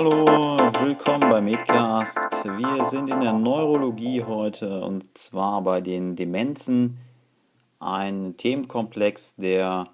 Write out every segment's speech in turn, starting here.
Hallo, willkommen beim Medcast. Wir sind in der Neurologie heute und zwar bei den Demenzen, ein Themenkomplex, der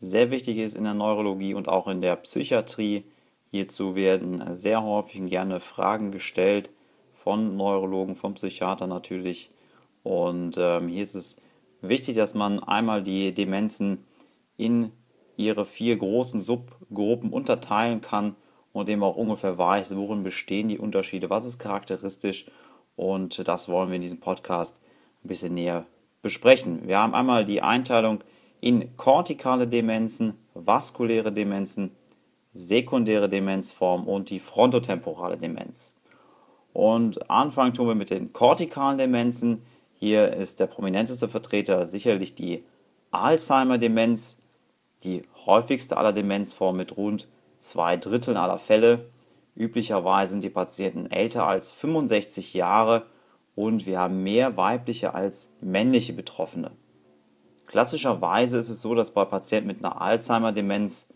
sehr wichtig ist in der Neurologie und auch in der Psychiatrie. Hierzu werden sehr häufig und gerne Fragen gestellt von Neurologen, vom Psychiater natürlich. Und ähm, hier ist es wichtig, dass man einmal die Demenzen in ihre vier großen Subgruppen unterteilen kann und dem auch ungefähr weiß, worin bestehen die Unterschiede, was ist charakteristisch und das wollen wir in diesem Podcast ein bisschen näher besprechen. Wir haben einmal die Einteilung in kortikale Demenzen, vaskuläre Demenzen, sekundäre Demenzform und die frontotemporale Demenz. Und anfangen tun wir mit den kortikalen Demenzen. Hier ist der prominenteste Vertreter sicherlich die Alzheimer-Demenz, die häufigste aller Demenzformen mit rund zwei Dritteln aller Fälle. Üblicherweise sind die Patienten älter als 65 Jahre und wir haben mehr weibliche als männliche Betroffene. Klassischerweise ist es so, dass bei Patienten mit einer Alzheimer-Demenz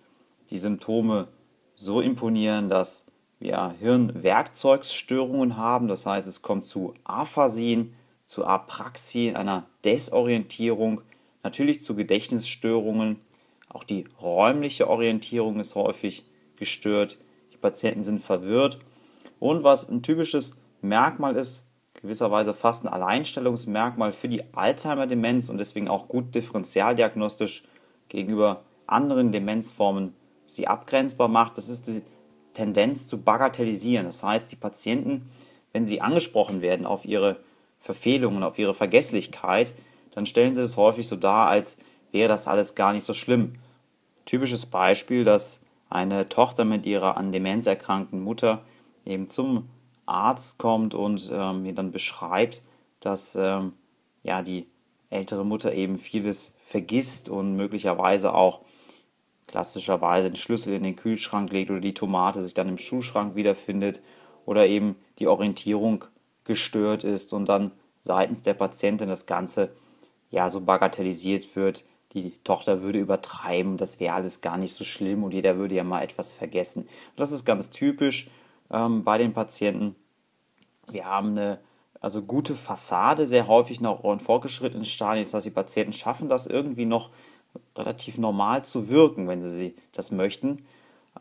die Symptome so imponieren, dass wir Hirnwerkzeugsstörungen haben. Das heißt, es kommt zu Aphasien, zu Apraxien, einer Desorientierung, natürlich zu Gedächtnisstörungen. Auch die räumliche Orientierung ist häufig gestört, die Patienten sind verwirrt. Und was ein typisches Merkmal ist, gewisserweise fast ein Alleinstellungsmerkmal für die Alzheimer-Demenz und deswegen auch gut differenzialdiagnostisch gegenüber anderen Demenzformen sie abgrenzbar macht, das ist die Tendenz zu bagatellisieren. Das heißt, die Patienten, wenn sie angesprochen werden auf ihre Verfehlungen, auf ihre Vergesslichkeit, dann stellen sie das häufig so dar, als wäre das alles gar nicht so schlimm. Typisches Beispiel, dass eine Tochter mit ihrer an Demenz erkrankten Mutter eben zum Arzt kommt und äh, mir dann beschreibt, dass äh, ja die ältere Mutter eben vieles vergisst und möglicherweise auch klassischerweise den Schlüssel in den Kühlschrank legt oder die Tomate sich dann im Schuhschrank wiederfindet oder eben die Orientierung gestört ist und dann seitens der Patientin das Ganze ja so bagatellisiert wird, die Tochter würde übertreiben, das wäre alles gar nicht so schlimm und jeder würde ja mal etwas vergessen. das ist ganz typisch ähm, bei den Patienten. Wir haben eine also gute Fassade, sehr häufig noch in fortgeschrittenen Stadien, das heißt, die Patienten schaffen das irgendwie noch relativ normal zu wirken, wenn sie das möchten.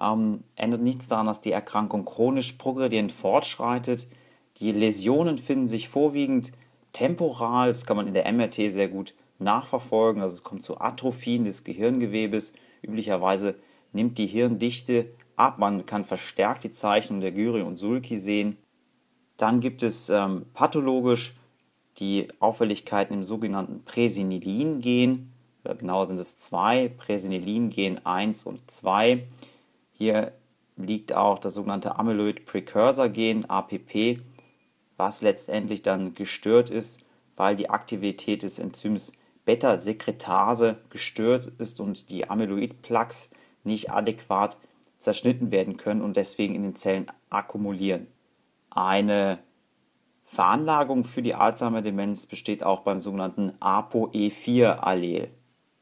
Ähm, ändert nichts daran, dass die Erkrankung chronisch progredient fortschreitet. Die Läsionen finden sich vorwiegend temporal, das kann man in der MRT sehr gut nachverfolgen. Also es kommt zu Atrophien des Gehirngewebes. Üblicherweise nimmt die Hirndichte ab. Man kann verstärkt die Zeichnung der Gyri und Sulci sehen. Dann gibt es ähm, pathologisch die Auffälligkeiten im sogenannten präsinilin gen Genauer sind es zwei, präsinilin gen 1 und 2. Hier liegt auch das sogenannte Amyloid-Precursor-Gen, APP, was letztendlich dann gestört ist, weil die Aktivität des Enzyms Beta-Sekretase gestört ist und die Amyloid-Plaques nicht adäquat zerschnitten werden können und deswegen in den Zellen akkumulieren. Eine Veranlagung für die Alzheimer-Demenz besteht auch beim sogenannten ApoE4-Allel.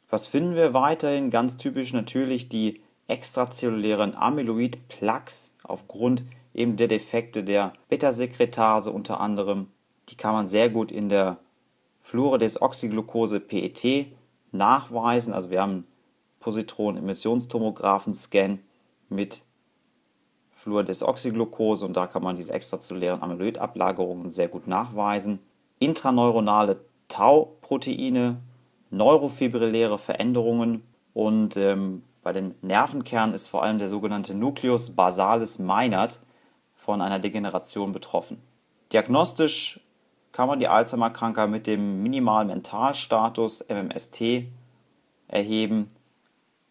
Was finden wir weiterhin? Ganz typisch natürlich die extrazellulären Amyloid-Plaques aufgrund eben der Defekte der Beta-Sekretase unter anderem. Die kann man sehr gut in der Fluorodesdoxyglucose PET nachweisen. Also wir haben einen Positron-Emissionstomographen-Scan mit Fluorodesdoxyglucose und da kann man diese extrazellulären Amyloidablagerungen sehr gut nachweisen. Intraneuronale Tau-Proteine, neurofibrilläre Veränderungen und ähm, bei den Nervenkernen ist vor allem der sogenannte Nucleus basalis minor von einer Degeneration betroffen. Diagnostisch kann man die Alzheimer-Krankheit mit dem minimalen Mentalstatus MMST erheben.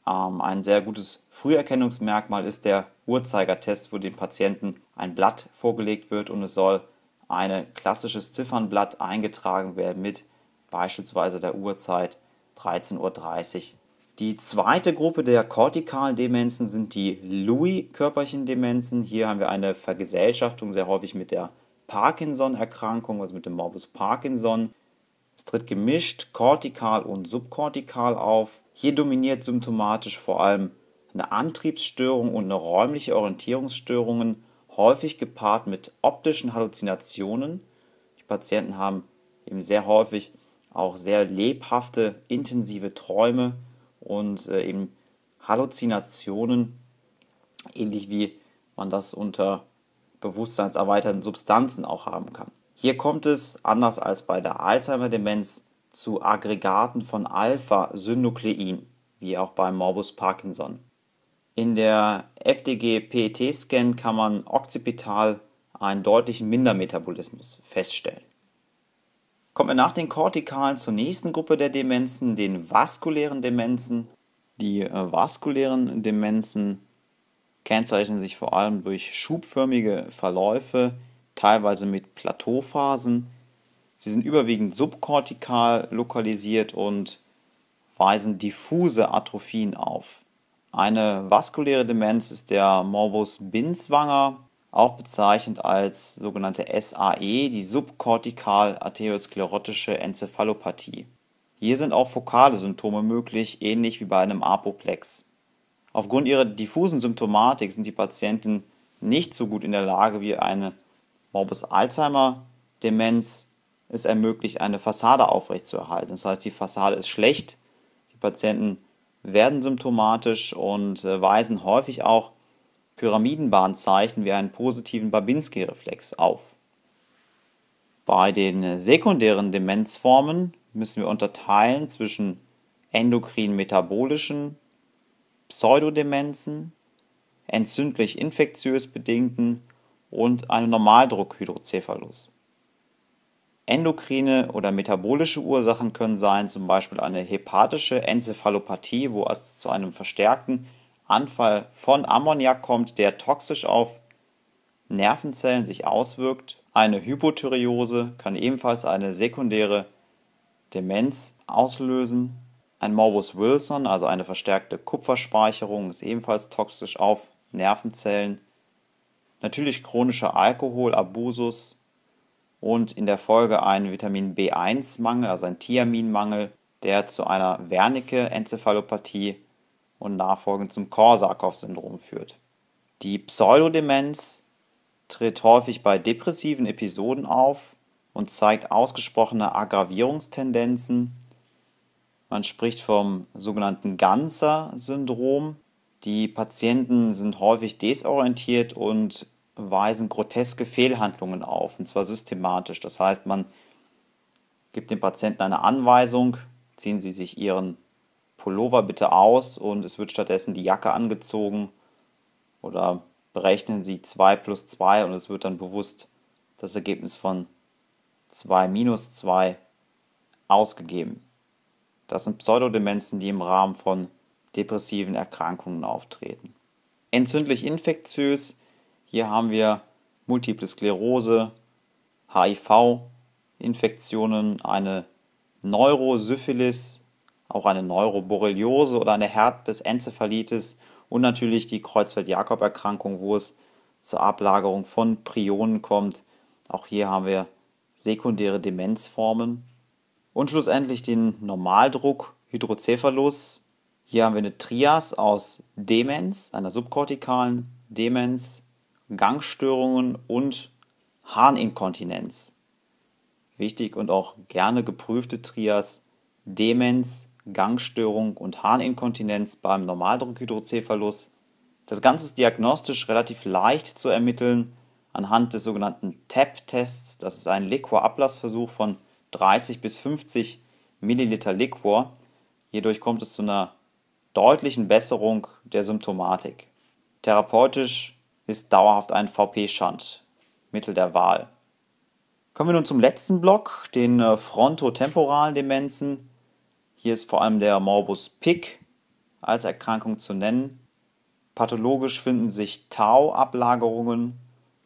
Ähm, ein sehr gutes Früherkennungsmerkmal ist der Uhrzeigertest, wo dem Patienten ein Blatt vorgelegt wird und es soll ein klassisches Ziffernblatt eingetragen werden mit beispielsweise der Uhrzeit 13.30 Uhr. Die zweite Gruppe der kortikalen Demenzen sind die lewy körperchendemenzen Hier haben wir eine Vergesellschaftung sehr häufig mit der Parkinson-Erkrankung, also mit dem Morbus Parkinson. Es tritt gemischt kortikal und subkortikal auf. Hier dominiert symptomatisch vor allem eine Antriebsstörung und eine räumliche Orientierungsstörung, häufig gepaart mit optischen Halluzinationen. Die Patienten haben eben sehr häufig auch sehr lebhafte, intensive Träume und äh, eben Halluzinationen, ähnlich wie man das unter bewusstseinserweiternden Substanzen auch haben kann. Hier kommt es, anders als bei der Alzheimer-Demenz, zu Aggregaten von Alpha-Synuklein, wie auch beim Morbus Parkinson. In der FDG-PET-Scan kann man occipital einen deutlichen Mindermetabolismus feststellen. Kommen wir nach den Kortikalen zur nächsten Gruppe der Demenzen, den vaskulären Demenzen. Die äh, vaskulären Demenzen kennzeichnen sich vor allem durch schubförmige Verläufe, teilweise mit Plateauphasen. Sie sind überwiegend subkortikal lokalisiert und weisen diffuse Atrophien auf. Eine vaskuläre Demenz ist der Morbus Binswanger, auch bezeichnet als sogenannte SAE, die subkortikal arteriosklerotische Enzephalopathie. Hier sind auch fokale Symptome möglich, ähnlich wie bei einem Apoplex. Aufgrund ihrer diffusen Symptomatik sind die Patienten nicht so gut in der Lage, wie eine Morbus Alzheimer Demenz es ermöglicht, eine Fassade aufrechtzuerhalten. Das heißt, die Fassade ist schlecht, die Patienten werden symptomatisch und äh, weisen häufig auch Pyramidenbahnzeichen wie einen positiven Babinski-Reflex auf. Bei den äh, sekundären Demenzformen müssen wir unterteilen zwischen endokrin-metabolischen Pseudodemenzen, entzündlich infektiös bedingten und einen Normaldruckhydrocephalus. Endokrine oder metabolische Ursachen können sein, zum Beispiel eine hepatische Enzephalopathie, wo es zu einem verstärkten Anfall von Ammoniak kommt, der toxisch auf Nervenzellen sich auswirkt. Eine Hypothyreose kann ebenfalls eine sekundäre Demenz auslösen ein Morbus Wilson, also eine verstärkte Kupferspeicherung, ist ebenfalls toxisch auf Nervenzellen. Natürlich chronischer Alkoholabusus und in der Folge ein Vitamin B1-Mangel, also ein Thiaminmangel, der zu einer Wernicke-Enzephalopathie und nachfolgend zum Korsakow-Syndrom führt. Die Pseudodemenz tritt häufig bei depressiven Episoden auf und zeigt ausgesprochene Aggravierungstendenzen man spricht vom sogenannten Ganzer-Syndrom. Die Patienten sind häufig desorientiert und weisen groteske Fehlhandlungen auf, und zwar systematisch. Das heißt, man gibt dem Patienten eine Anweisung, ziehen Sie sich Ihren Pullover bitte aus und es wird stattdessen die Jacke angezogen oder berechnen Sie 2 plus 2 und es wird dann bewusst das Ergebnis von 2 minus 2 ausgegeben. Das sind Pseudodemenzen, die im Rahmen von depressiven Erkrankungen auftreten. Entzündlich infektiös, hier haben wir Multiple Sklerose, HIV, Infektionen, eine Neurosyphilis, auch eine Neuroborreliose oder eine Herpes-Enzephalitis und natürlich die Kreuzfeld-Jakob-Erkrankung, wo es zur Ablagerung von Prionen kommt. Auch hier haben wir sekundäre Demenzformen. Und schlussendlich den Normaldruck Hydrocephalus. Hier haben wir eine Trias aus Demenz, einer subkortikalen Demenz, Gangstörungen und Harninkontinenz. Wichtig und auch gerne geprüfte Trias Demenz, Gangstörung und Harninkontinenz beim Normaldruckhydrocephalus. Das Ganze ist diagnostisch relativ leicht zu ermitteln anhand des sogenannten TAP-Tests. E das ist ein Liquorablassversuch von 30 bis 50 Milliliter Liquor. Hierdurch kommt es zu einer deutlichen Besserung der Symptomatik. Therapeutisch ist dauerhaft ein VP-Schand Mittel der Wahl. Kommen wir nun zum letzten Block, den äh, frontotemporalen Demenzen. Hier ist vor allem der Morbus Pick als Erkrankung zu nennen. Pathologisch finden sich Tau-Ablagerungen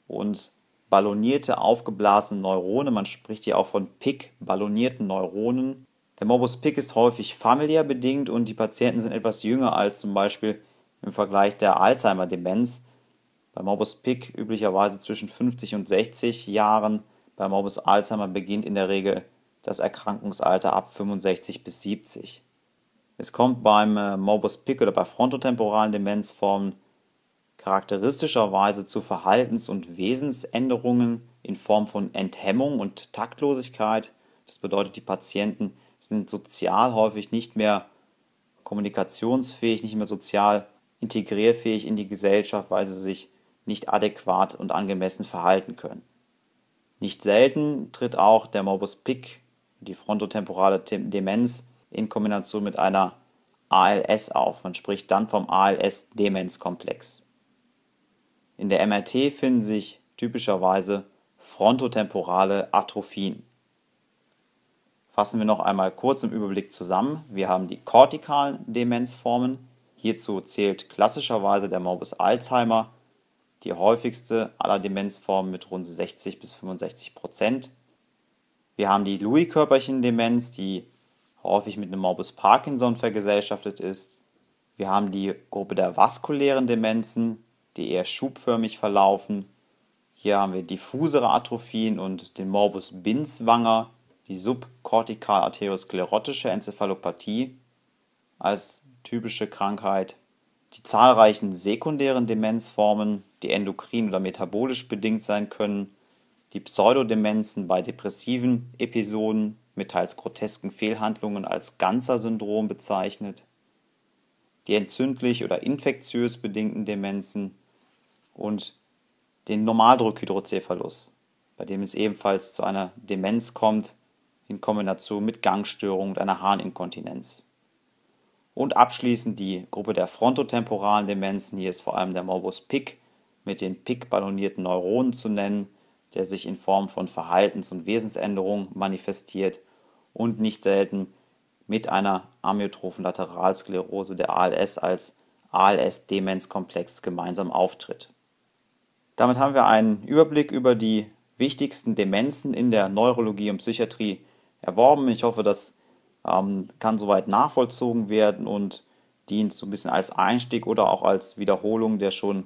und ballonierte, aufgeblasene Neurone. Man spricht hier auch von PIC, ballonierten Neuronen. Der Morbus PIC ist häufig familiär bedingt und die Patienten sind etwas jünger als zum Beispiel im Vergleich der Alzheimer-Demenz. Bei Morbus PIC üblicherweise zwischen 50 und 60 Jahren. Bei Morbus Alzheimer beginnt in der Regel das Erkrankungsalter ab 65 bis 70. Es kommt beim äh, Morbus PIC oder bei frontotemporalen Demenzformen charakteristischerweise zu Verhaltens- und Wesensänderungen in Form von Enthemmung und Taktlosigkeit. Das bedeutet, die Patienten sind sozial häufig nicht mehr kommunikationsfähig, nicht mehr sozial integrierfähig in die Gesellschaft, weil sie sich nicht adäquat und angemessen verhalten können. Nicht selten tritt auch der Morbus Pick, die frontotemporale Demenz, in Kombination mit einer ALS auf. Man spricht dann vom ALS-Demenzkomplex. In der MRT finden sich typischerweise frontotemporale Atrophien. Fassen wir noch einmal kurz im Überblick zusammen. Wir haben die kortikalen Demenzformen. Hierzu zählt klassischerweise der Morbus Alzheimer, die häufigste aller Demenzformen mit rund 60 bis 65 Prozent. Wir haben die louis körperchen demenz die häufig mit einem Morbus Parkinson vergesellschaftet ist. Wir haben die Gruppe der vaskulären Demenzen, die eher schubförmig verlaufen. Hier haben wir diffusere Atrophien und den Morbus Binswanger, die subkortikal-arteriosklerotische Enzephalopathie als typische Krankheit, die zahlreichen sekundären Demenzformen, die endokrin oder metabolisch bedingt sein können, die Pseudodemenzen bei depressiven Episoden mit teils grotesken Fehlhandlungen als Ganzer-Syndrom bezeichnet, die entzündlich oder infektiös bedingten Demenzen, und den Normaldruckhydrocephalus, bei dem es ebenfalls zu einer Demenz kommt, in Kombination mit Gangstörung und einer Harninkontinenz. Und abschließend die Gruppe der frontotemporalen Demenzen, hier ist vor allem der Morbus Pick mit den Pick-ballonierten Neuronen zu nennen, der sich in Form von Verhaltens- und Wesensänderungen manifestiert und nicht selten mit einer amyotrophen Lateralsklerose der ALS als ALS-Demenzkomplex gemeinsam auftritt. Damit haben wir einen Überblick über die wichtigsten Demenzen in der Neurologie und Psychiatrie erworben. Ich hoffe, das ähm, kann soweit nachvollzogen werden und dient so ein bisschen als Einstieg oder auch als Wiederholung der schon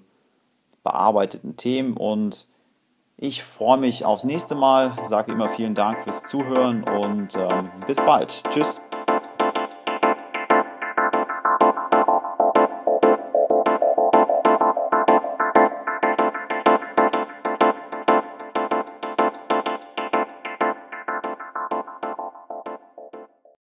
bearbeiteten Themen. Und ich freue mich aufs nächste Mal, sage immer vielen Dank fürs Zuhören und ähm, bis bald. Tschüss.